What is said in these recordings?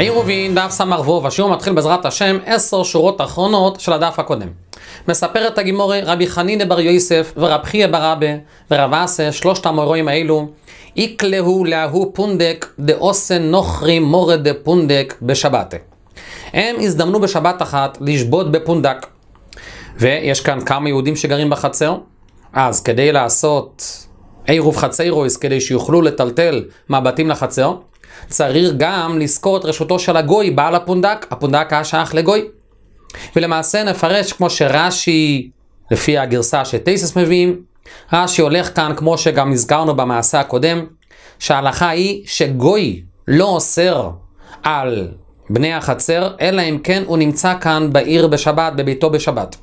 עיר ובין, דף ס"ו, השיעור מתחיל בעזרת השם, עשר שורות אחרונות של הדף הקודם. מספר את הגימורי רבי חנין בר יוסף ורב חייא בר אבא ורב אסה, שלושת המורים האלו, איקלהו להו פונדק דאוסן נוכרי מורה דפונדק בשבתה. הם הזדמנו בשבת אחת לשבות בפונדק. ויש כאן כמה יהודים שגרים בחצר, אז כדי לעשות עירוב חצרויס, כדי שיוכלו לטלטל מהבתים לחצר, צריך גם לזכור את רשותו של הגוי, בעל הפונדק, הפונדק היה שייך לגוי. ולמעשה נפרש כמו שרש"י, לפי הגרסה שטייסס מביאים, רש"י הולך כאן, כמו שגם הזכרנו במעשה הקודם, שההלכה היא שגוי לא אוסר על בני החצר, אלא אם כן הוא נמצא כאן בעיר בשבת, בביתו בשבת.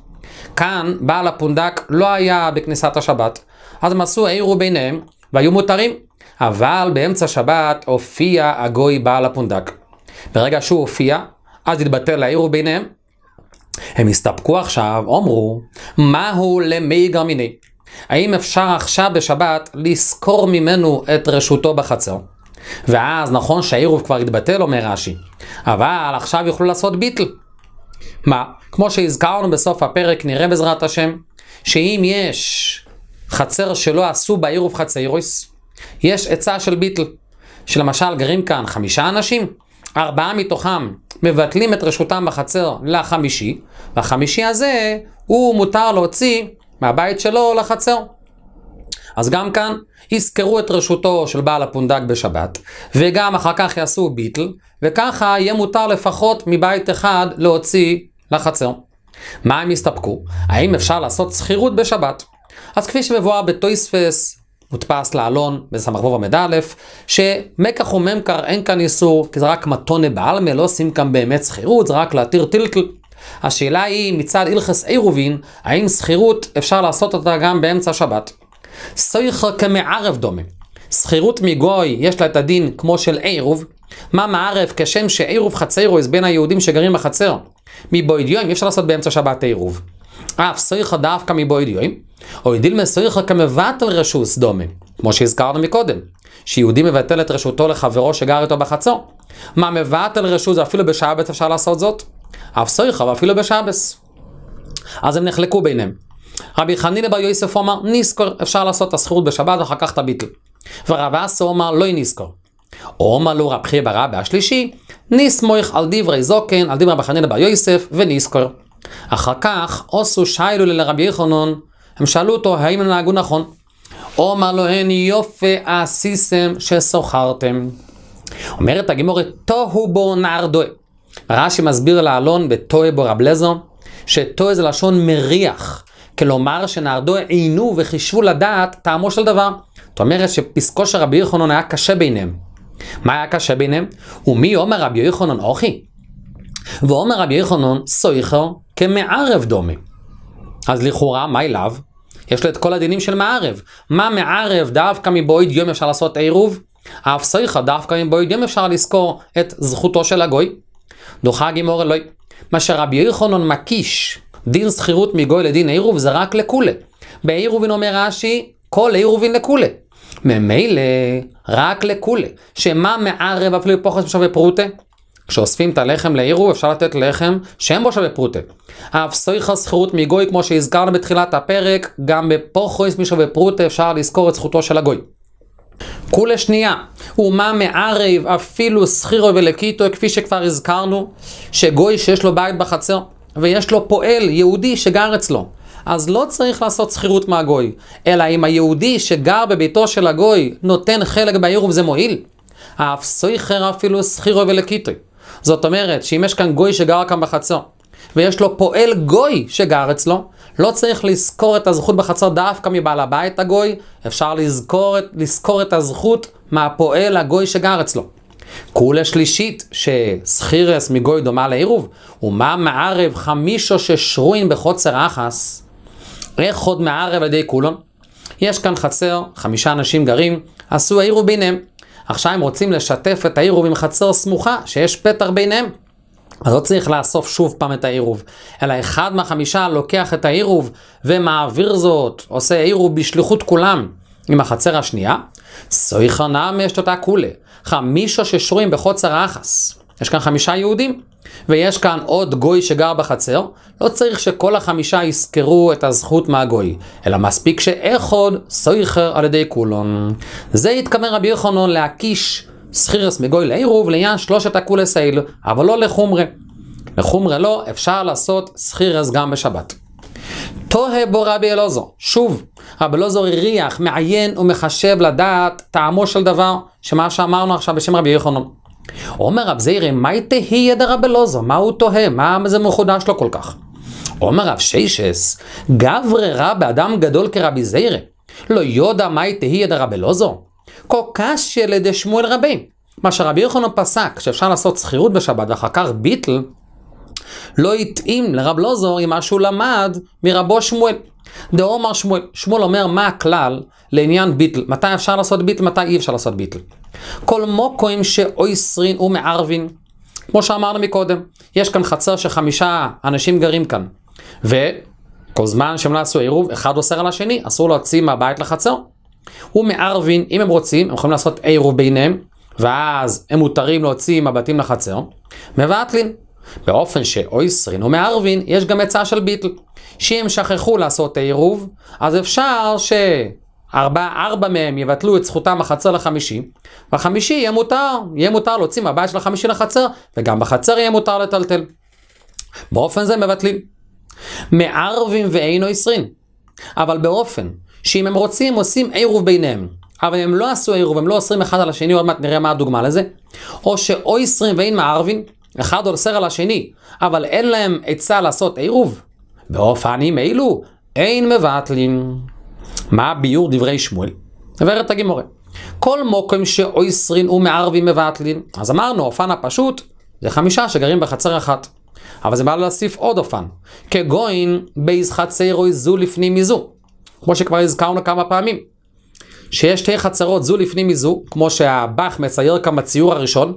כאן בעל הפונדק לא היה בכניסת השבת, אז הם עשו העירו ביניהם והיו מותרים. אבל באמצע שבת הופיע הגוי בעל הפונדק. ברגע שהוא הופיע, אז התבטל העיר וביניהם. הם הסתפקו עכשיו, אמרו, מהו למי גרמיני? האם אפשר עכשיו בשבת לסקור ממנו את רשותו בחצר? ואז נכון שהעירוב כבר התבטל, אומר רש"י, אבל עכשיו יוכלו לעשות ביטל. מה? כמו שהזכרנו בסוף הפרק, נראה בעזרת השם, שאם יש חצר שלא עשו בעירוב חציירויס, יש עצה של ביטל, שלמשל גרים כאן חמישה אנשים, ארבעה מתוכם מבטלים את רשותם בחצר לחמישי, והחמישי הזה הוא מותר להוציא מהבית שלו לחצר. אז גם כאן יזכרו את רשותו של בעל הפונדק בשבת, וגם אחר כך יעשו ביטל, וככה יהיה מותר לפחות מבית אחד להוציא לחצר. מה הם יסתפקו? האם אפשר לעשות שכירות בשבת? אז כפי שמבואר בתויספס מודפס לעלון בסמכבוב עמד א', שמקח וממכר אין כאן איסור, כי זה רק מתונה בעלמה, לא עושים כאן באמת שכירות, זה רק להתיר טילטל. השאלה היא, מצד הלכס עירובין, האם שכירות אפשר לעשות אותה גם באמצע שבת? סויכר כמערב דומה. שכירות מגוי יש לה את הדין כמו של עירוב. מה מערב כשם שעירוב חצרו חצרויז בין היהודים שגרים בחצר. מבוידיואים אי אפשר לעשות באמצע שבת עירוב. אף סויכר דווקא מבוידיואים. אוי דילמה סויכה כמבטל רשוס דומה, כמו שהזכרנו מקודם, שיהודי מבטל את רשותו לחברו שגר איתו בחצור. מה מבטל רשוס אפילו בשעבס אפשר לעשות זאת? אף סויכה ואפילו בשעבס. אז הם נחלקו ביניהם. רבי חנינא בר יוסף אומר, ניסקור, אפשר לעשות את הסחירות בשבת ואחר כך את הביטל. ורב אסו אומר, לא נזכור. אומר לו רב חייב הרבי השלישי, נסמוך על דברי זוקן, על דברי רבי חנינא בר יוסף, וניסקור. אחר כך, עשו שיילו לרבי יחנון, הם שאלו אותו האם הם נהגו נכון. אומר לו הן יופי עשיסם ששכרתם. אומרת הגימורת תוהו בו נער רש"י מסביר לאלון בתוהו בו רב לזו, שתוהו זה לשון מריח, כלומר שנער דוה עינו וחישבו לדעת טעמו של דבר. זאת אומרת שפסקו של רבי יוחנן היה קשה ביניהם. מה היה קשה ביניהם? ומי אומר רבי יוחנן אוכי? ואומר רבי יוחנן סויכו כמערב דומה. אז לכאורה, מה אליו? יש לו את כל הדינים של מערב. מה מערב דווקא מבועיד יום אפשר לעשות עירוב? אף סייחא דווקא מבועיד יום אפשר לזכור את זכותו של הגוי. דוחה הגימור אלוהי. מה שרבי ירחונון מקיש, דין שכירות מגוי לדין עירוב זה רק לכולי. בעירובין אומר רש"י, כל עירובין לכולי. ממילא, רק לכולי. שמה מערב אפילו פוחס משווה פרוטה? כשאוספים את הלחם לעירו, אפשר לתת לחם שאין בו שווה פרוטה. אף סויכה זכירות מגוי, כמו שהזכרנו בתחילת הפרק, גם בפוכריס מי שווה פרוטה אפשר לזכור את זכותו של הגוי. כולה שנייה, ומה מערב אפילו סחירו ולקיטו, כפי שכבר הזכרנו, שגוי שיש לו בית בחצר, ויש לו פועל יהודי שגר אצלו. אז לא צריך לעשות שכירות מהגוי, אלא אם היהודי שגר בביתו של הגוי נותן חלק בעיר זה מועיל. אף סויכר אפילו שכירו ולקיטוי. זאת אומרת, שאם יש כאן גוי שגר כאן בחצור, ויש לו פועל גוי שגר אצלו, לא צריך לזכור את הזכות בחצור דווקא מבעל הבית הגוי, אפשר לזכור, לזכור את הזכות מהפועל הגוי שגר אצלו. כולה שלישית, שסחירס מגוי דומה לעירוב, ומה מערב חמישו ששרוין בחוצר אחס, איך עוד מערב על ידי כולון? יש כאן חצר, חמישה אנשים גרים, עשו העירוב ביניהם. עכשיו הם רוצים לשתף את העירוב עם חצר סמוכה, שיש פתר ביניהם. אז לא צריך לאסוף שוב פעם את העירוב, אלא אחד מהחמישה לוקח את העירוב ומעביר זאת, עושה עירוב בשליחות כולם עם החצר השנייה. סויכא נמי אותה כולה, חמישה ששורים בחוצר האחס. יש כאן חמישה יהודים, ויש כאן עוד גוי שגר בחצר, לא צריך שכל החמישה יזכרו את הזכות מהגוי, אלא מספיק שאיכוד סויכר על ידי כולון. זה התכוון רבי יוחנון להקיש סחירס מגוי לעירוב לעניין שלושת הקולס האלו, אבל לא לחומרה. לחומרה לא, אפשר לעשות סחירס גם בשבת. תוהה בו רבי אלעזור, שוב, רבי אלעזור הריח, מעיין ומחשב לדעת טעמו של דבר, שמה שאמרנו עכשיו בשם רבי יוחנון. עומר רב זיירי, מי תהי ידע רבלוזו? מה הוא תוהה? מה זה מחודש לו כל כך? עומר רב גברי גבררה באדם גדול כרבי זיירי. לא יודע מי תהי ידע רבלוזו? כה לידי שמואל רבי. מה שרבי יוחנן פסק, שאפשר לעשות שכירות בשבת ואחר כך ביטל, לא התאים לרב לוזור עם מה שהוא למד מרבו שמואל. דאומר שמואל, שמואל אומר מה הכלל לעניין ביטל, מתי אפשר לעשות ביטל, מתי אי אפשר לעשות ביטל. כל מוקוים שאויסרין ומערבין, כמו שאמרנו מקודם, יש כאן חצר שחמישה אנשים גרים כאן, וכל זמן שהם לא עשו עירוב, אחד אוסר על השני, אסור להוציא מהבית לחצר. ומערבין, אם הם רוצים, הם יכולים לעשות עירוב ביניהם, ואז הם מותרים להוציא מבתים לחצר, מבטלין. באופן שאויסרין ומערבין יש גם עצה של ביטל. שאם שכחו לעשות עירוב, אז אפשר שארבע ארבע מהם יבטלו את זכותם בחצר לחמישי, והחמישי יהיה מותר, יהיה מותר להוציא מהבית של החמישי לחצר, וגם בחצר יהיה מותר לטלטל. באופן זה מבטלים. מערבים ואין אויסרין. אבל באופן שאם הם רוצים עושים עירוב ביניהם. אבל הם לא עשו עירוב, הם לא אוסרים אחד על השני, עוד מעט נראה מה הדוגמה לזה. או שאו עשרים ואין מערבין, אחד אוסר על השני, אבל אין להם עצה לעשות עירוב. באופנים אלו אין מבטלים. מה ביור דברי שמואל? את הגימורה. כל מוקם שאויסרין ומערבים מבטלים. אז אמרנו, אופן הפשוט זה חמישה שגרים בחצר אחת. אבל זה בא להוסיף עוד אופן, כגוין בייז חצר אוי זו לפנים מזו, כמו שכבר הזכרנו כמה פעמים. שיש שתי חצרות זו לפנים מזו, כמו שהבח מצייר כאן בציור הראשון,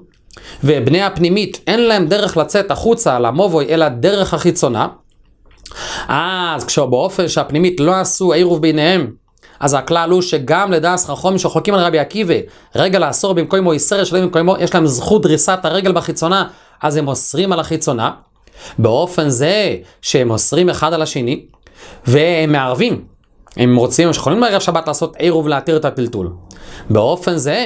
ובני הפנימית אין להם דרך לצאת החוצה למובוי אלא דרך החיצונה, אז כשבאופן שהפנימית לא עשו עירוב ביניהם, אז הכלל הוא שגם לדעס חכומים שחוקים על רבי עקיבא, רגל האסור במקומו איסר ישלם לא במקומו, יש להם זכות דריסת הרגל בחיצונה, אז הם אוסרים על החיצונה, באופן זה שהם אוסרים אחד על השני, והם מערבים. הם רוצים, הם יכולים בערב שבת לעשות עירוב להתיר את הטלטול. באופן זה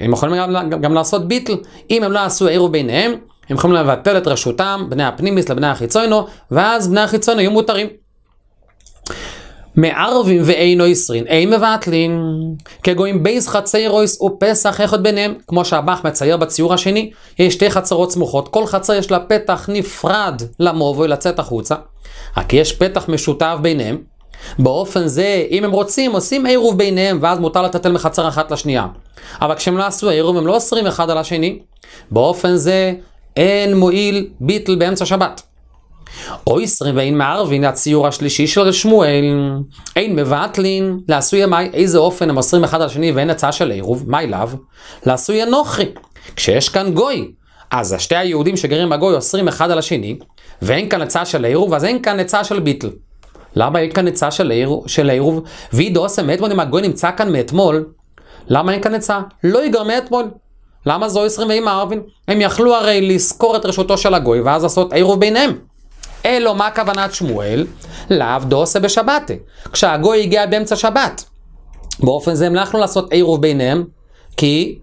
הם יכולים גם, גם, לעשות ביטל. אם הם לא עשו עירוב ביניהם, הם יכולים לבטל את רשותם, בני הפנימיס לבני החיצונו, ואז בני החיצונו יהיו מותרים. מערבים ואינו עשרין, אין מבטלין, כגויים בייס חצרויס ופסח יחד ביניהם, כמו שהבח מצייר בציור השני, יש שתי חצרות סמוכות, כל חצר יש לה פתח נפרד למובוי לצאת החוצה, רק יש פתח משותף ביניהם, באופן זה, אם הם רוצים, עושים עירוב ביניהם, ואז מותר לטטל מחצר אחת לשנייה. אבל כשהם לא עשו עירוב, הם לא אוסרים אחד על השני. באופן זה, אין מועיל ביטל באמצע שבת. או ישראל ואין מערבין, הציור השלישי של שמואל, אין מבטלין, לעשוי המאי, איזה אופן הם אוסרים אחד על השני ואין הצעה של עירוב, מה אליו? לעשוי אנוכי. כשיש כאן גוי, אז השתי היהודים שגרים בגוי אוסרים אחד על השני, ואין כאן הצעה של עירוב, אז אין כאן הצעה של ביטל. למה אין כאן עצה של העירוב? ואי דוסם מאתמול אם הגוי נמצא כאן מאתמול, למה אין כאן עצה? לא ייגר מאתמול. למה זו עשרים ועם הערבין? הם יכלו הרי לזכור את רשותו של הגוי ואז לעשות עירוב ביניהם. אלו מה כוונת שמואל? לאו עושה בשבתה. כשהגוי הגיע באמצע שבת. באופן זה הם לא יכלו לעשות עירוב ביניהם, כי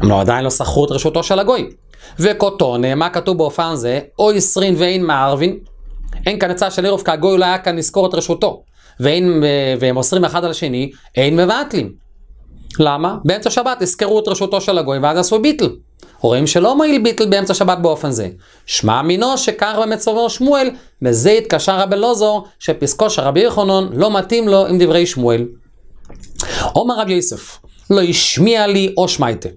הם לא עדיין לא שכרו את רשותו של הגוי. וקוטונה, מה כתוב באופן זה? או עשרים ואין מערבין, אין כאן עצה של עירוב, כי הגוי לא היה כאן לזכור את רשותו. ואין, אה, והם אוסרים אחד על השני, אין מבטלים. למה? באמצע שבת הזכרו את רשותו של הגוי ואז עשו ביטל. רואים שלא מועיל ביטל באמצע שבת באופן זה. שמע מינו שכך באמת שמואל, בזה התקשר רבי לוזור, שפסקו של רבי יחונון לא מתאים לו עם דברי שמואל. אומר רבי יוסף, לא השמיע לי או שמייטה.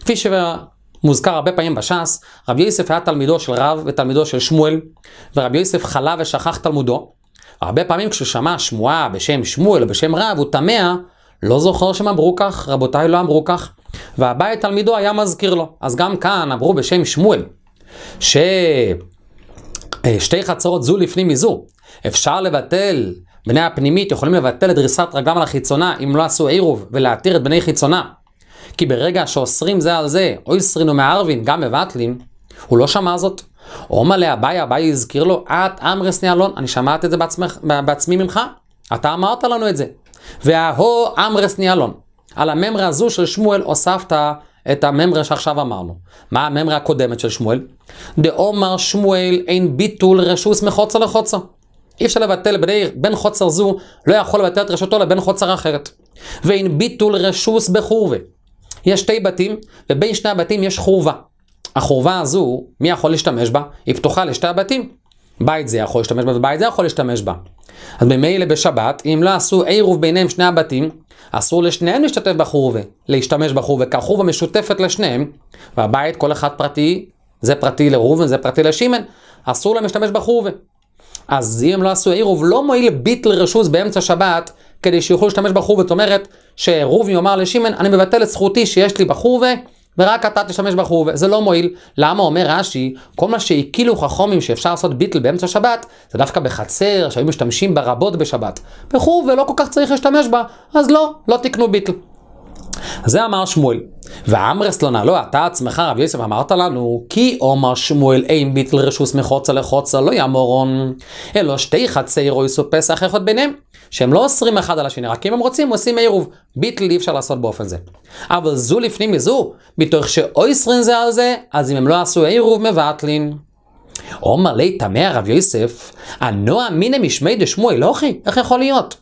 כפי שבא, מוזכר הרבה פעמים בש"ס, רבי יוסף היה תלמידו של רב ותלמידו של שמואל, ורבי יוסף חלה ושכח תלמודו. הרבה פעמים כשהוא שמע שמועה בשם שמואל או בשם רב, הוא תמה, לא זוכר שהם אמרו כך, רבותיי לא אמרו כך, והבית תלמידו היה מזכיר לו. אז גם כאן אמרו בשם שמואל, ששתי אה, חצרות זו לפנים מזו, אפשר לבטל, בני הפנימית יכולים לבטל את דריסת רגלם על החיצונה אם לא עשו עירוב ולהתיר את בני חיצונה. כי ברגע שאוסרים זה על זה, או הסרינו מערבין, גם מבטלים, הוא לא שמע זאת. עומא לאביי, אביי הזכיר לו, את אמרסני אלון, אני שמעת את זה בעצמך, בעצמי ממך, אתה אמרת לנו את זה. וההו אמרסני אלון. על הממרה הזו של שמואל הוספת את הממרה שעכשיו אמרנו. מה הממרה הקודמת של שמואל? דאומר שמואל אין ביטול רשוס מחוצה לחוצה. אי אפשר לבטל בני, בן חוצר זו, לא יכול לבטל את רשותו לבן חוצר אחרת. ואין ביטול רשוס בחורבה. יש שתי בתים, ובין שני הבתים יש חורבה. החורבה הזו, מי יכול להשתמש בה? היא פתוחה לשתי הבתים. בית זה יכול להשתמש בה ובית זה יכול להשתמש בה. אז ממילא בשבת, אם לא עשו עירוב ביניהם שני הבתים, אסור לשניהם להשתתף בחורבה, להשתמש בחורבה, כי החורבה משותפת לשניהם, והבית כל אחד פרטי, זה פרטי לראובן, זה פרטי לשימן, אסור להם להשתמש בחורבה. אז אם לא עשו עירוב, לא מועיל ביטל רשוס באמצע שבת כדי שיוכלו להשתמש בחורבה. זאת אומרת, שרובי יאמר לשמן, אני מבטל את זכותי שיש לי בחורבה, ורק אתה תשתמש בחורבה. זה לא מועיל. למה אומר רש"י, כל מה שהקילו חכומים שאפשר לעשות ביטל באמצע שבת, זה דווקא בחצר, שהיו משתמשים בה רבות בשבת. בחורבה לא כל כך צריך להשתמש בה, אז לא, לא תקנו ביטל. זה אמר שמואל. ואמרס לא, נעלו, לא, אתה עצמך, רב יוסף, אמרת לנו, כי עומר שמואל אין ביטל רשוס מחוצה לחוצה, לא ימורון, אלא שתי חצי רויסו פסח אחד ביניהם, שהם לא אוסרים אחד על השני, רק אם הם רוצים, עושים עירוב. ביטל אי אפשר לעשות באופן זה. אבל זו לפנים מזו, מתוך שאויסרין זה על זה, אז אם הם לא עשו עירוב, מבטלין. עומר לי תמה רב יוסף, הנוע מינא משמי דשמואל, אוכי, איך יכול להיות?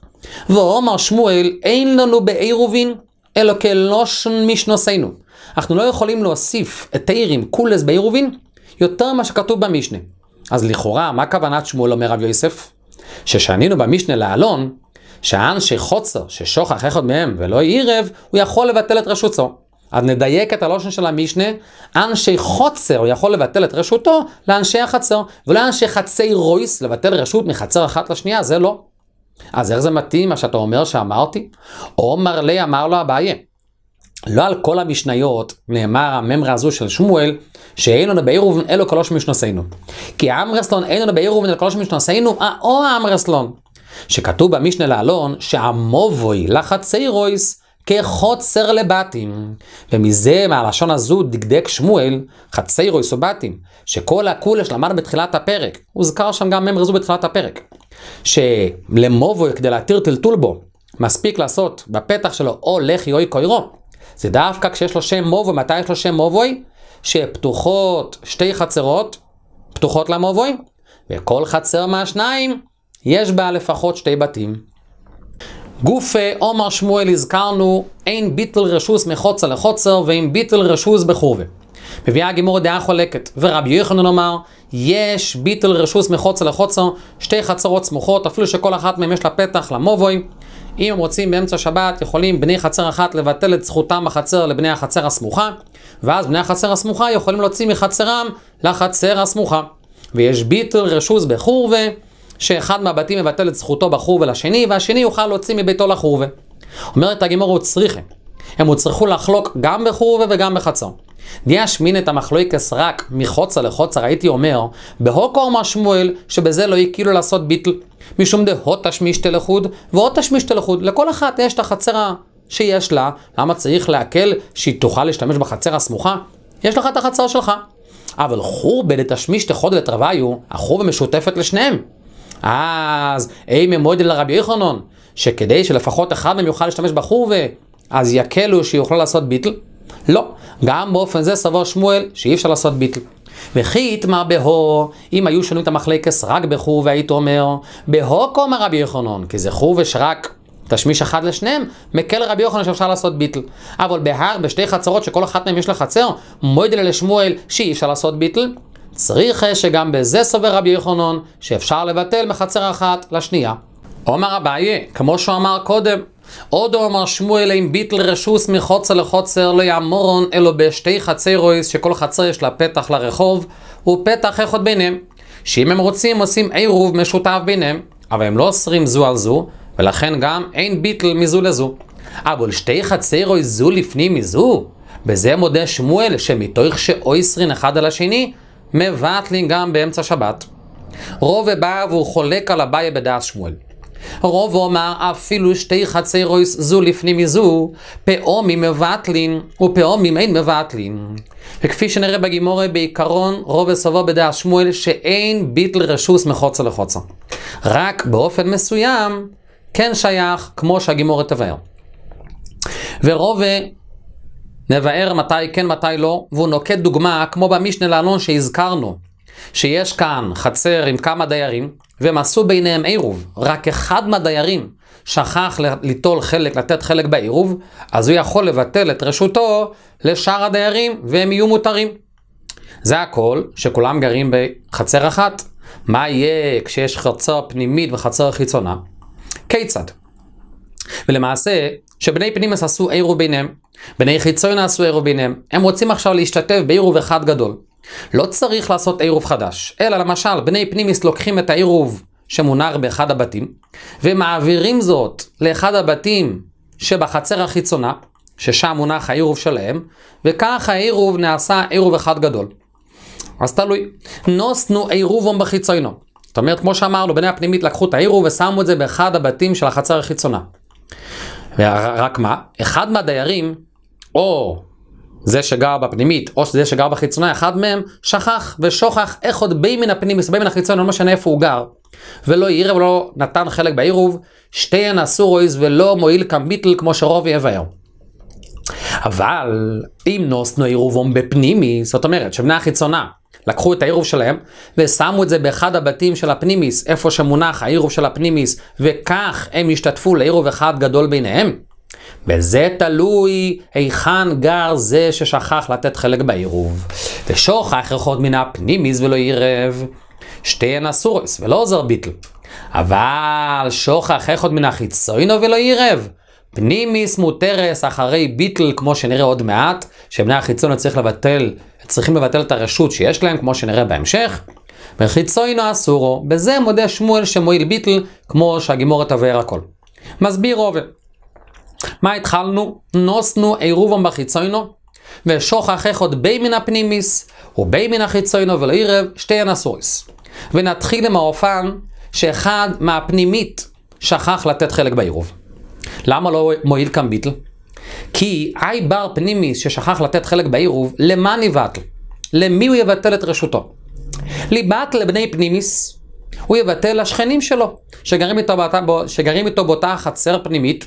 ועומר שמואל, אין לנו בעירובין. אלא כלושן משנוסינו. אנחנו לא יכולים להוסיף את תאירים קולס בעירובין יותר ממה שכתוב במשנה. אז לכאורה, מה כוונת שמואל אומר רב יוסף? ששנינו במשנה לאלון, שהאנשי חוצר ששוכח אחד מהם ולא עירב, הוא יכול לבטל את רשותו. אז נדייק את הלושן של המשנה, אנשי חוצר, הוא יכול לבטל את רשותו לאנשי החצר, ולא אנשי חצי רויס, לבטל רשות מחצר אחת לשנייה, זה לא. אז איך זה מתאים מה שאתה אומר שאמרתי? עומר לי אמר לו אביי. לא על כל המשניות נאמר הממרה הזו של שמואל, שאין לנו בעיר ובן אלו קלוש משנוסינו. כי אמרסלון אין לנו בעיר ובן אלו קלוש משנוסינו, אה, או אמרסלון. שכתוב במשנה לאלון, שהמובוי לחצי רויס כחוצר לבתים. ומזה, מהלשון הזו, דקדק שמואל, חצי רויס ובתים, שכל הקולש שלמדנו בתחילת הפרק. הוזכר שם גם ממרה זו בתחילת הפרק. שלמובו כדי להתיר טלטול בו, מספיק לעשות בפתח שלו או לחי אוי קוירו. זה דווקא כשיש לו שם מובוי, מתי יש לו שם מובוי? שפתוחות שתי חצרות, פתוחות למובוי, וכל חצר מהשניים יש בה לפחות שתי בתים. גוף אה, עומר שמואל הזכרנו, אין ביטל רשוס מחוצה לחוצר ואין ביטל רשוס בחורבה. מביאה הגימור דעה חולקת, ורבי יוחנן אמר, יש ביטל רשוס מחוצה לחוצה, שתי חצרות סמוכות, אפילו שכל אחת מהן יש לה פתח למובוי. אם הם רוצים באמצע שבת, יכולים בני חצר אחת לבטל את זכותם בחצר לבני החצר הסמוכה, ואז בני החצר הסמוכה יכולים להוציא מחצרם לחצר הסמוכה. ויש ביטל רשוס בחורווה, שאחד מהבתים מבטל את זכותו בחורווה לשני, והשני יוכל להוציא מביתו לחורווה. אומרת הגימור הוא צריכה. הם הוצרכו לחלוק גם בחורווה וגם בחצר. דיאש מין את המחלוקס רק מחוצה לחוצה, הייתי אומר, בהוקור שמואל, שבזה לא יקילו לעשות ביטל. משום דהות תשמישת לחוד ועוד תשמישת לחוד. לכל אחת יש את החצר שיש לה, למה צריך להקל שהיא תוכל להשתמש בחצר הסמוכה? יש לך את החצר שלך. אבל חורבה לתשמישת חוד לתרוויו, החורבה משותפת לשניהם. אז אימי מוידל לרבי יחנון, שכדי שלפחות אחד מהם יוכל להשתמש בחורבה, אז יקלו שיוכלו לעשות ביטל. לא, גם באופן זה סבור שמואל שאי אפשר לעשות ביטל. וכי יתמר בהו, אם היו שונים את המחלקס רק בחור והיית אומר, בהו כומר רבי יוחנון, כי זה חור ושרק. תשמיש אחד לשניהם, מקל רבי יוחנן שאפשר לעשות ביטל. אבל בהר, בשתי חצרות שכל אחת מהן יש לה חצר, מוידל לשמואל שאי אפשר לעשות ביטל. צריך שגם בזה סובר רבי יוחנן, שאפשר לבטל מחצר אחת לשנייה. עומר אביי, כמו שהוא אמר קודם, עודו אמר שמואל אם ביטל רשוס מחוצה לחוצר לא יעמורון אלו בשתי רויס שכל חצר יש לה פתח לרחוב ופתח אחד ביניהם. שאם הם רוצים עושים עירוב משותף ביניהם, אבל הם לא אוסרים זו על זו, ולכן גם אין ביטל מזו לזו. אבל שתי רויס זו לפנים מזו? בזה מודה שמואל שמתוך שאויסרין אחד על השני, מבטלין גם באמצע שבת. רוב ובאו והוא חולק על אביי בדעת שמואל. רוב אומר אפילו שתי רויס זו לפנים מזו, פעומים מבטלין ופעומים אין מבטלין. וכפי שנראה בגימורי בעיקרון רוב הסבו בדעה שמואל שאין ביטל רשוס מחוצה לחוצה. רק באופן מסוים כן שייך כמו שהגימורי תבהר. ורובה נבאר מתי כן מתי לא, והוא נוקט דוגמה כמו במשנה לאלון שהזכרנו. שיש כאן חצר עם כמה דיירים, והם עשו ביניהם עירוב. רק אחד מהדיירים שכח ליטול חלק, לתת חלק בעירוב, אז הוא יכול לבטל את רשותו לשאר הדיירים, והם יהיו מותרים. זה הכל, שכולם גרים בחצר אחת. מה יהיה כשיש חצר פנימית וחצר חיצונה? כיצד? ולמעשה, שבני פנימס עשו עירוב ביניהם, בני חיצון עשו עירוב ביניהם, הם רוצים עכשיו להשתתף בעירוב אחד גדול. לא צריך לעשות עירוב חדש, אלא למשל בני פנימיס לוקחים את העירוב שמונר באחד הבתים, ומעבירים זאת לאחד הבתים שבחצר החיצונה, ששם מונח העירוב שלהם, וכך העירוב נעשה עירוב אחד גדול. אז תלוי. נוסנו עירובום בחיצונו. זאת אומרת, כמו שאמרנו, בני הפנימית לקחו את העירוב ושמו את זה באחד הבתים של החצר החיצונה. רק מה? אחד מהדיירים, או זה שגר בפנימית, או זה שגר בחיצונה, אחד מהם שכח ושוכח איך עוד בי מן הפנימיס, בין מן החיצון, לא משנה איפה הוא גר. ולא העיר ולא נתן חלק בעירוב, שתיהן עשו רויז ולא מועיל כמיטל כמו שרוב יבהר. אבל אם נוסנו עירובום בפנימי, זאת אומרת שבני החיצונה לקחו את העירוב שלהם ושמו את זה באחד הבתים של הפנימיס, איפה שמונח העירוב של הפנימיס, וכך הם השתתפו לעירוב אחד גדול ביניהם, וזה תלוי היכן גר זה ששכח לתת חלק בעירוב. ושוכח רחוד מן הפנימיס ולא עירב. שתיהן אסורס ולא עוזר ביטל. אבל שוכח רחוד מן החיצוינו ולא עירב. פנימיס מותרס אחרי ביטל, כמו שנראה עוד מעט, שבני החיצוינו צריך לבטל, צריכים לבטל את הרשות שיש להם, כמו שנראה בהמשך. וחיצוינו אסורו, בזה מודה שמואל שמועיל ביטל, כמו שהגימורת תבהר הכל. מסביר עובר. מה התחלנו? נוסנו עירובם בחיצוינו, ושוכחך עוד בי מן הפנימיס, ובי מן החיצוינו ולא עירב, שתי הנסוריס. ונתחיל עם האופן שאחד מהפנימית שכח לתת חלק בעירוב. למה לא מועיל כאן ביטל? כי אי בר פנימיס ששכח לתת חלק בעירוב, למה נבטל? למי הוא יבטל את רשותו? ליבת לבני פנימיס, הוא יבטל לשכנים שלו, שגרים איתו, באות... שגרים איתו באותה חצר פנימית,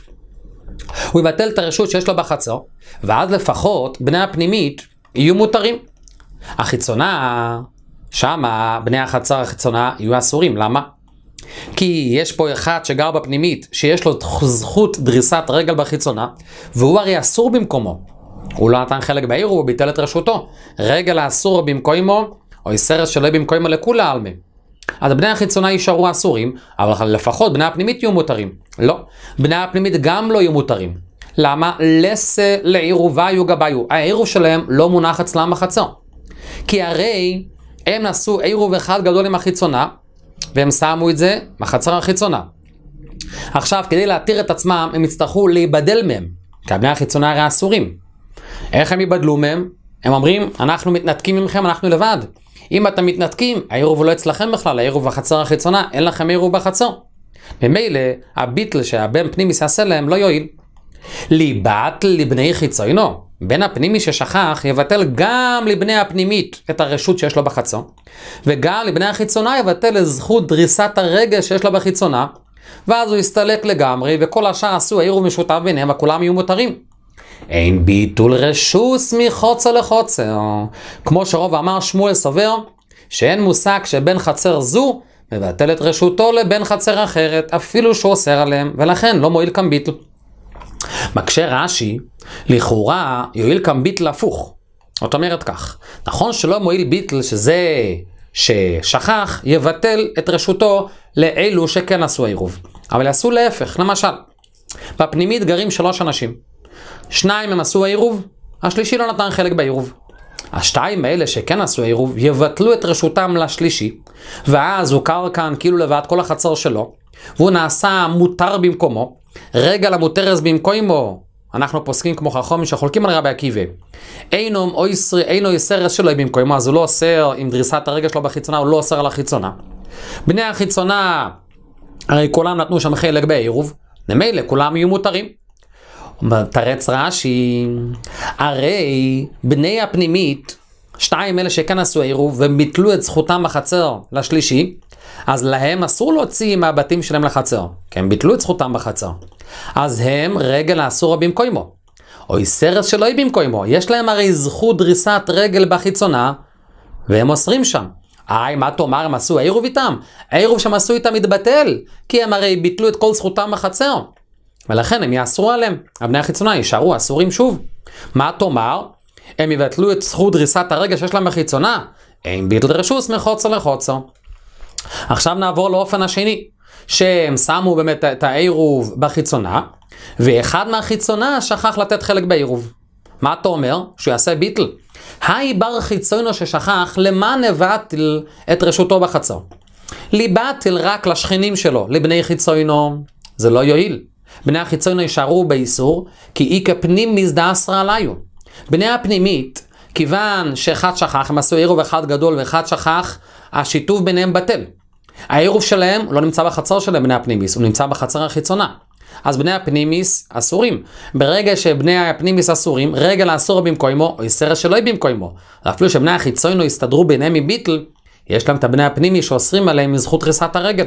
הוא יבטל את הרשות שיש לו בחצר, ואז לפחות בני הפנימית יהיו מותרים. החיצונה, שמה בני החצר החיצונה יהיו אסורים, למה? כי יש פה אחד שגר בפנימית, שיש לו זכות דריסת רגל בחיצונה, והוא הרי אסור במקומו. הוא לא נתן חלק בעיר, הוא ביטל את רשותו. רגל האסור במקומו, או איסרס שלא במקומו לכולה עלמי. אז בני החיצונה יישארו אסורים, אבל לפחות בני הפנימית יהיו מותרים. לא, בני הפנימית גם לא יהיו מותרים. למה? לסה לעירוביו גביו. העירוב שלהם לא מונח אצלם בחצר. כי הרי הם נעשו עירוב אחד גדול עם החיצונה, והם שמו את זה בחצר החיצונה. עכשיו, כדי להתיר את עצמם, הם יצטרכו להיבדל מהם, כי הבני החיצונה הרי אסורים. איך הם ייבדלו מהם? הם אומרים, אנחנו מתנתקים ממכם, אנחנו לבד. אם אתם מתנתקים, העירוב הוא לא אצלכם בכלל, העירוב בחצר החיצונה, אין לכם עירוב בחצר. ממילא, הביטל שהבן פנימי שעשה להם לא יועיל. ליבת לבני חיצונו, בן הפנימי ששכח יבטל גם לבני הפנימית את הרשות שיש לו בחצר, וגם לבני החיצונה יבטל לזכות דריסת הרגל שיש לו בחיצונה, ואז הוא יסתלק לגמרי, וכל השאר עשו העירוב משותף ביניהם וכולם יהיו מותרים. אין ביטול רשוס מחוצה לחוצר. כמו שרוב אמר שמואל סובר, שאין מושג שבן חצר זו מבטל את רשותו לבן חצר אחרת, אפילו שהוא אוסר עליהם, ולכן לא מועיל כאן ביטל. מקשה רש"י, לכאורה יועיל כאן ביטל הפוך. זאת אומרת כך, נכון שלא מועיל ביטל שזה ששכח, יבטל את רשותו לאלו שכן עשו העירוב. אבל יעשו להפך, למשל, בפנימית גרים שלוש אנשים. שניים הם עשו העירוב, השלישי לא נתן חלק בעירוב. השתיים האלה שכן עשו העירוב, יבטלו את רשותם לשלישי, ואז הוא קר כאן כאילו לבד כל החצר שלו, והוא נעשה מותר במקומו, רגל המותרס במקומו, אנחנו פוסקים כמו חכומים שחולקים על רבי עקיבא. אינו אויסר אינו איסרס שלו במקומו, אז הוא לא אוסר עם דריסת הרגל שלו בחיצונה, הוא לא אוסר על החיצונה. בני החיצונה, הרי כולם נתנו שם חלק בעירוב, ממילא כולם יהיו מותרים. מתרץ רש"י, הרי בני הפנימית, שתיים אלה שכן עשו העירוב וביטלו את זכותם בחצר לשלישי, אז להם אסור להוציא מהבתים שלהם לחצר, כי הם ביטלו את זכותם בחצר. אז הם רגל האסורה במקומו. אוי סרס שלא היא במקומו, יש להם הרי זכות דריסת רגל בחיצונה, והם אוסרים שם. היי, מה תאמר הם עשו עירוב איתם? עירוב שהם עשו איתם מתבטל, כי הם הרי ביטלו את כל זכותם בחצר. ולכן הם יאסרו עליהם, הבני החיצונה יישארו אסורים שוב. מה תאמר? הם יבטלו את זכות דריסת הרגע שיש להם בחיצונה. אין ביטל רשוס מחוצו לחוצו. עכשיו נעבור לאופן השני, שהם שמו באמת את העירוב בחיצונה, ואחד מהחיצונה שכח לתת חלק בעירוב. מה אתה אומר? שהוא יעשה ביטל. היי בר חיצונו ששכח, למה נבטל את רשותו בחצר. ליבטל רק לשכנים שלו, לבני חיצונו, זה לא יועיל. בני החיצון יישארו באיסור, כי אי כפנים מזדה אסרה עליו. בני הפנימית, כיוון שאחד שכח, הם עשו עירוב אחד גדול ואחד שכח, השיתוף ביניהם בטל. העירוב שלהם לא נמצא בחצר שלהם, בני הפנימיס, הוא נמצא בחצר החיצונה. אז בני הפנימיס אסורים. ברגע שבני הפנימיס אסורים, רגל האסור במקומו, או איסר שלא יהיה במקומו. ואפילו שבני החיצון לא יסתדרו ביניהם מביטל, יש להם את הבני הפנימי שאוסרים עליהם מזכות דריסת הרגל.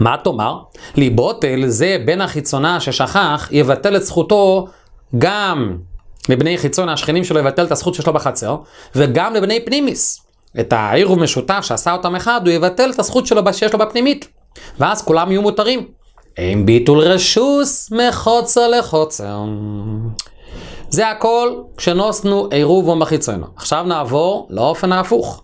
מה תאמר? ליבוטל זה בן החיצונה ששכח, יבטל את זכותו גם לבני חיצון השכנים שלו יבטל את הזכות שיש לו בחצר, וגם לבני פנימיס. את העירוב משותף שעשה אותם אחד, הוא יבטל את הזכות שלו שיש לו בפנימית. ואז כולם יהיו מותרים. אין ביטול רשוס מחוצר לחוצר. זה הכל כשנוסנו עירובום בחיצונו. עכשיו נעבור לאופן ההפוך.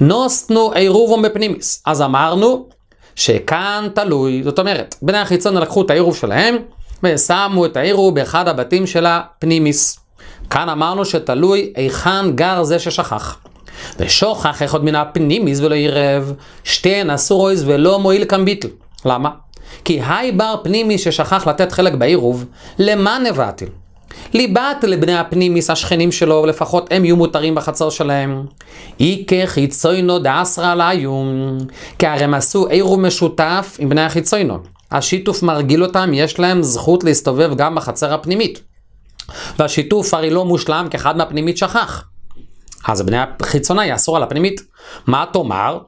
נוסנו עירובום בפנימיס. אז אמרנו שכאן תלוי, זאת אומרת, בני החיצון לקחו את העירוב שלהם ושמו את העירוב באחד הבתים של הפנימיס. כאן אמרנו שתלוי היכן גר זה ששכח. ושוכח עוד מן הפנימיס ולא עירב, שתיהן אסור אויז ולא מועיל קמביטל. למה? כי היי בר פנימי ששכח לתת חלק בעירוב, למה נבעתיל? ליבת לבני מיס השכנים שלו, לפחות הם יהיו מותרים בחצר שלהם. איקה חיצוינו דאסרא לאיום, כי הרי הם עשו עירוב משותף עם בני החיצוינו. השיתוף מרגיל אותם, יש להם זכות להסתובב גם בחצר הפנימית. והשיתוף הרי לא מושלם, כי אחד מהפנימית שכח. אז בני החיצונה יאסור על הפנימית. מה תאמר?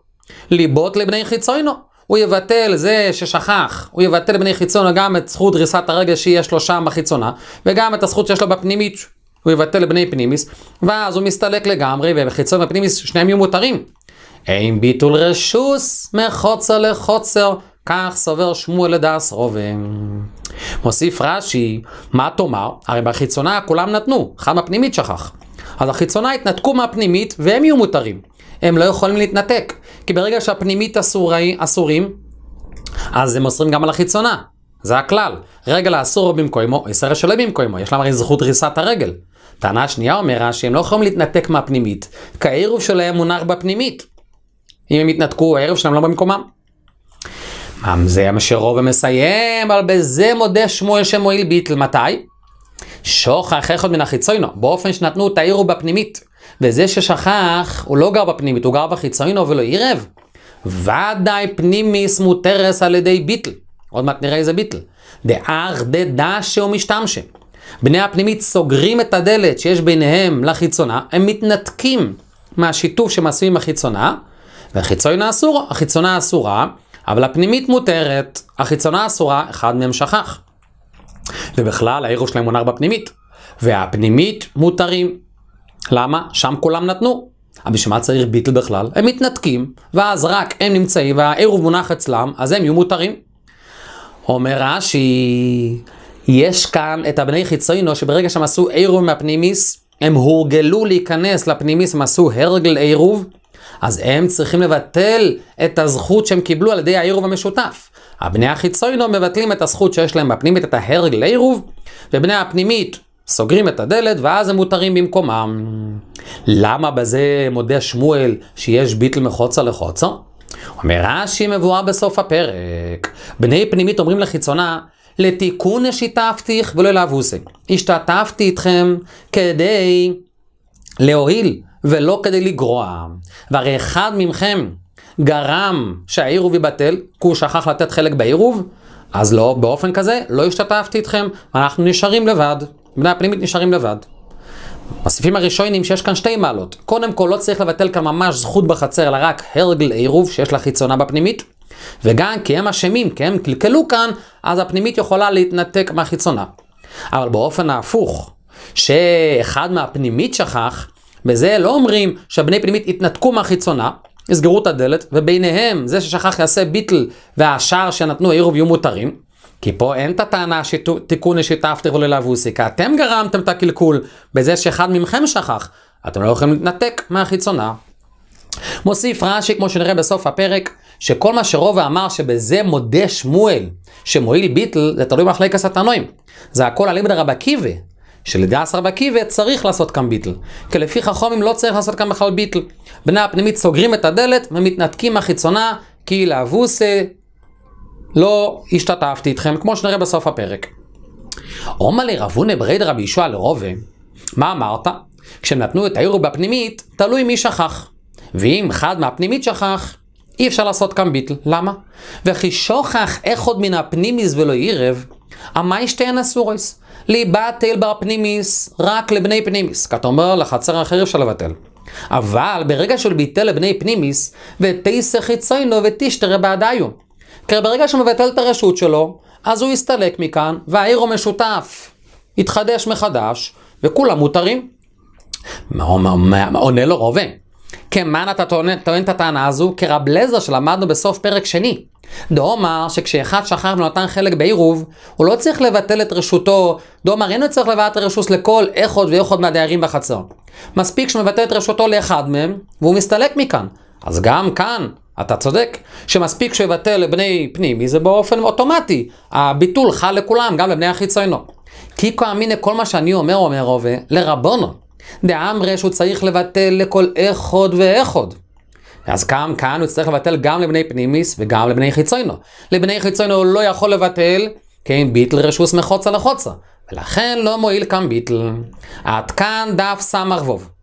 ליבות לבני חיצוינו. הוא יבטל זה ששכח, הוא יבטל בני חיצון גם את זכות דריסת הרגל שיש לו שם בחיצונה, וגם את הזכות שיש לו בפנימית, הוא יבטל בני פנימיס, ואז הוא מסתלק לגמרי, ובחיצון ופנימיס שניהם יהיו מותרים. אין ביטול רשוס מחוצר לחוצר, כך סובר שמואל לדס רובם. מוסיף רש"י, מה תאמר? הרי בחיצונה כולם נתנו, אחד מהפנימית שכח. אז החיצונה התנתקו מהפנימית והם יהיו מותרים. הם לא יכולים להתנתק. כי ברגע שהפנימית אסורי, אסורים, אז הם אוסרים גם על החיצונה. זה הכלל. רגל האסור במקומו, ישראל שלא במקומו, יש להם הרי זכות דריסת הרגל. טענה שנייה אומרה שהם לא יכולים להתנתק מהפנימית, כי העירוב שלהם מונח בפנימית. אם הם יתנתקו, העירוב שלהם לא במקומם. אמ, זה מה שרוב המסיים, אבל בזה מודה שמואל שמואל ביטל. מתי? שוך שוכח אחד מן החיצוינו, באופן שנתנו את העירוב בפנימית. וזה ששכח, הוא לא גר בפנימית, הוא גר בחיצרין, ולא עירב. ודאי פנימיס מותרס על ידי ביטל. עוד מעט נראה איזה ביטל. דאח דדשא ומשתמשה. בני הפנימית סוגרים את הדלת שיש ביניהם לחיצונה, הם מתנתקים מהשיתוף שהם עשויים עם החיצונה, והחיצונה אסורה, החיצונה אסורה, אבל הפנימית מותרת, החיצונה אסורה, אחד מהם שכח. ובכלל, העירו שלהם מונח בפנימית, והפנימית מותרים. למה? שם כולם נתנו. אבל בשביל מה צריך ביטל בכלל? הם מתנתקים, ואז רק הם נמצאים, והעירוב מונח אצלם, אז הם יהיו מותרים. אומר רש"י, יש כאן את הבני חיצוינו, שברגע שהם עשו עירוב מהפנימיס, הם הורגלו להיכנס לפנימיס, הם עשו הרגל עירוב, אז הם צריכים לבטל את הזכות שהם קיבלו על ידי העירוב המשותף. הבני החיצוינו מבטלים את הזכות שיש להם בפנימית, את ההרגל עירוב, ובני הפנימית סוגרים את הדלת ואז הם מותרים במקומם. למה בזה מודה שמואל שיש ביטל מחוצה לחוצה? אומר רש"י מבואה בסוף הפרק. בני פנימית אומרים לחיצונה, לתיקון השתתפתיך ולא לאבוסי. השתתפתי איתכם כדי להועיל ולא כדי לגרוע. והרי אחד מכם גרם שהעירוב ייבטל, כי הוא שכח לתת חלק בעירוב, אז לא, באופן כזה לא השתתפתי איתכם, אנחנו נשארים לבד. בני הפנימית נשארים לבד. מוסיפים הראשונים שיש כאן שתי מעלות. קודם כל לא צריך לבטל כאן ממש זכות בחצר, אלא רק הרגל עירוב שיש לה חיצונה בפנימית. וגם כי הם אשמים, כי הם קלקלו כאן, אז הפנימית יכולה להתנתק מהחיצונה. אבל באופן ההפוך, שאחד מהפנימית שכח, בזה לא אומרים שהבני פנימית התנתקו מהחיצונה, יסגרו את הדלת, וביניהם זה ששכח יעשה ביטל והשאר שנתנו עירוב יהיו מותרים. כי פה אין את הטענה שתיקון ששיתפתך ולא כי אתם גרמתם את הקלקול בזה שאחד מכם שכח. אתם לא יכולים להתנתק מהחיצונה. מוסיף רש"י, כמו שנראה בסוף הפרק, שכל מה שרובע אמר שבזה מודה שמואל, שמועיל ביטל, זה תלוי במחלק הסטנואים. זה הכל על איבד רב עקיבא, שלדעס רב עקיבא צריך לעשות כאן ביטל. כי לפי חכומים לא צריך לעשות כאן בכלל ביטל. בני הפנימית סוגרים את הדלת ומתנתקים מהחיצונה, כי לאבוסי לא השתתפתי איתכם, כמו שנראה בסוף הפרק. עומא לרבוני ברייד רבי ישוע לרובה, מה אמרת? כשהם נתנו את העיר בפנימית, תלוי מי שכח. ואם אחד מהפנימית שכח, אי אפשר לעשות כאן ביטל. למה? וכי שוכח עוד מן הפנימיס ולא עירב, אמי שתיהן אסוריס. ליבת תל בר פנימיס, רק לבני פנימיס. כתאמר לחצר אחר אפשר לבטל. אבל ברגע שהוא ביטל לבני פנימיס, ותיסה חיצוינו ותשתרה בעדיו. כי ברגע שהוא מבטל את הרשות שלו, אז הוא יסתלק מכאן, והעיר הוא משותף. יתחדש מחדש, וכולם מותרים. מה, מה, מה, מה עונה לו רובה, כמאן אתה טוען, טוען את הטענה הזו? כרב לזר שלמדנו בסוף פרק שני. דאומר שכשאחד שכח ונתן חלק בעירוב, הוא לא צריך לבטל את רשותו, דאומר אינו צריך לבטל את רשות לכל איכות ואיכות מהדיירים בחצר. מספיק שהוא מבטל את רשותו לאחד מהם, והוא מסתלק מכאן. אז גם כאן, אתה צודק, שמספיק שיבטל לבני פנימי זה באופן אוטומטי. הביטול חל לכולם, גם לבני החיצונו. כי כאמיני כל מה שאני אומר אומר הווה, לרבונו. דאמרי שהוא צריך לבטל לכל אחד ואחד. אז גם כאן הוא צריך לבטל גם לבני פנימיס וגם לבני חיצוינו. לבני חיצוינו הוא לא יכול לבטל, כי אם ביטל רשוס מחוצה לחוצה. ולכן לא מועיל כאן ביטל. עד כאן דף ווב.